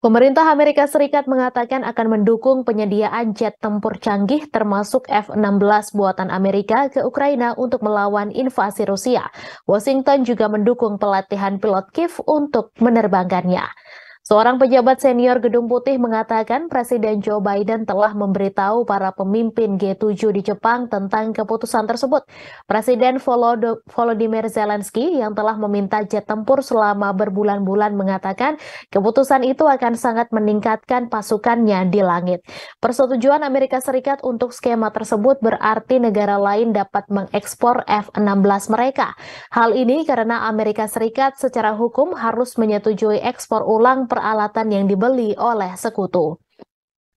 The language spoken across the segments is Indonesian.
Pemerintah Amerika Serikat mengatakan akan mendukung penyediaan jet tempur canggih termasuk F-16 buatan Amerika ke Ukraina untuk melawan invasi Rusia. Washington juga mendukung pelatihan pilot Kiev untuk menerbangkannya. Seorang pejabat senior Gedung Putih mengatakan Presiden Joe Biden telah memberitahu para pemimpin G7 di Jepang tentang keputusan tersebut. Presiden Volodymyr Zelensky yang telah meminta jet tempur selama berbulan-bulan mengatakan keputusan itu akan sangat meningkatkan pasukannya di langit. Persetujuan Amerika Serikat untuk skema tersebut berarti negara lain dapat mengekspor F-16 mereka. Hal ini karena Amerika Serikat secara hukum harus menyetujui ekspor ulang peralatan yang dibeli oleh sekutu.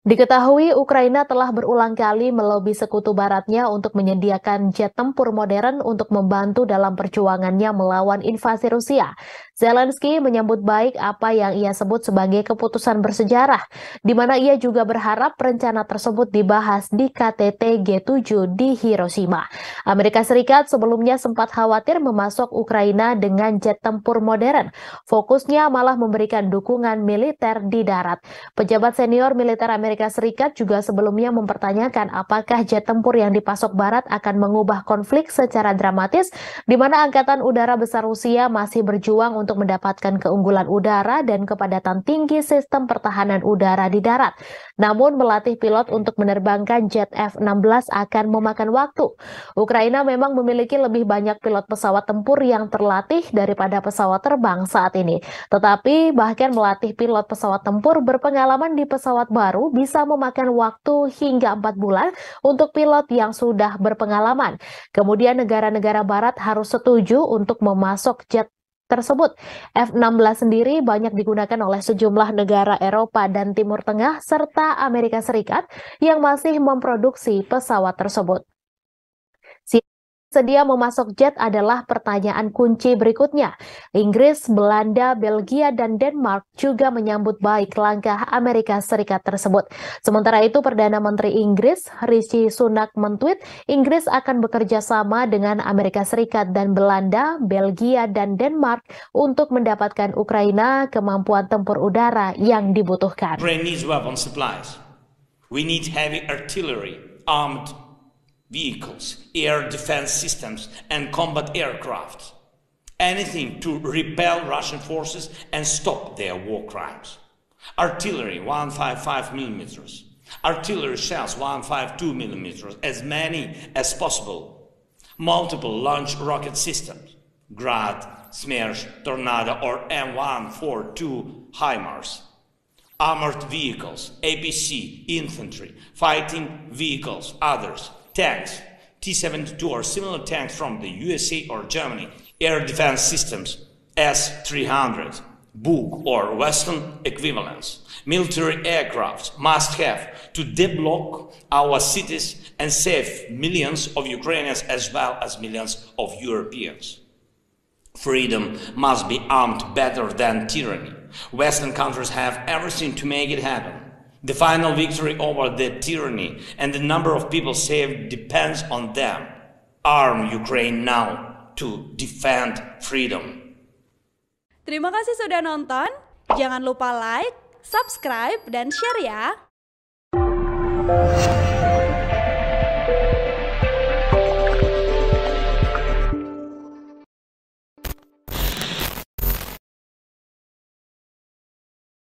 Diketahui Ukraina telah berulang kali melobi sekutu baratnya untuk menyediakan jet tempur modern untuk membantu dalam perjuangannya melawan invasi Rusia. Zelensky menyambut baik apa yang ia sebut sebagai keputusan bersejarah, di mana ia juga berharap rencana tersebut dibahas di KTT G7 di Hiroshima. Amerika Serikat sebelumnya sempat khawatir memasok Ukraina dengan jet tempur modern. Fokusnya malah memberikan dukungan militer di darat. Pejabat senior militer Amerika Serikat juga sebelumnya mempertanyakan apakah jet tempur yang dipasok barat akan mengubah konflik secara dramatis di mana angkatan udara besar Rusia masih berjuang untuk mendapatkan keunggulan udara dan kepadatan tinggi sistem pertahanan udara di darat. Namun melatih pilot untuk menerbangkan jet F-16 akan memakan waktu. Ukraina memang memiliki lebih banyak pilot pesawat tempur yang terlatih daripada pesawat terbang saat ini. Tetapi bahkan melatih pilot pesawat tempur berpengalaman di pesawat baru bisa memakan waktu hingga 4 bulan untuk pilot yang sudah berpengalaman. Kemudian negara-negara barat harus setuju untuk memasok jet tersebut. F-16 sendiri banyak digunakan oleh sejumlah negara Eropa dan Timur Tengah serta Amerika Serikat yang masih memproduksi pesawat tersebut sedia memasok jet adalah pertanyaan kunci berikutnya. Inggris, Belanda, Belgia, dan Denmark juga menyambut baik langkah Amerika Serikat tersebut. Sementara itu, Perdana Menteri Inggris, Rishi Sunak mentweet, Inggris akan bekerja sama dengan Amerika Serikat dan Belanda, Belgia, dan Denmark untuk mendapatkan Ukraina kemampuan tempur udara yang dibutuhkan. We need heavy artillery, armed vehicles, air defense systems, and combat aircraft. Anything to repel Russian forces and stop their war crimes. Artillery 155 millimeters, artillery shells 152 millimeters, as many as possible. Multiple launch rocket systems, Grad, Smersh, Tornado, or M142 HIMARS armored vehicles, APC, infantry, fighting vehicles, others, tanks, T-72 or similar tanks from the USA or Germany, air defense systems, S-300, Bug or Western equivalents, military aircraft must have to deblock our cities and save millions of Ukrainians as well as millions of Europeans. Freedom must be armed better than tyranny. Western countries have everything to make it happen. The final victory over the tyranny and the number of people saved depends on them. Arm Ukraine now to defend freedom. Terima kasih sudah nonton. Jangan lupa like, subscribe, dan share ya.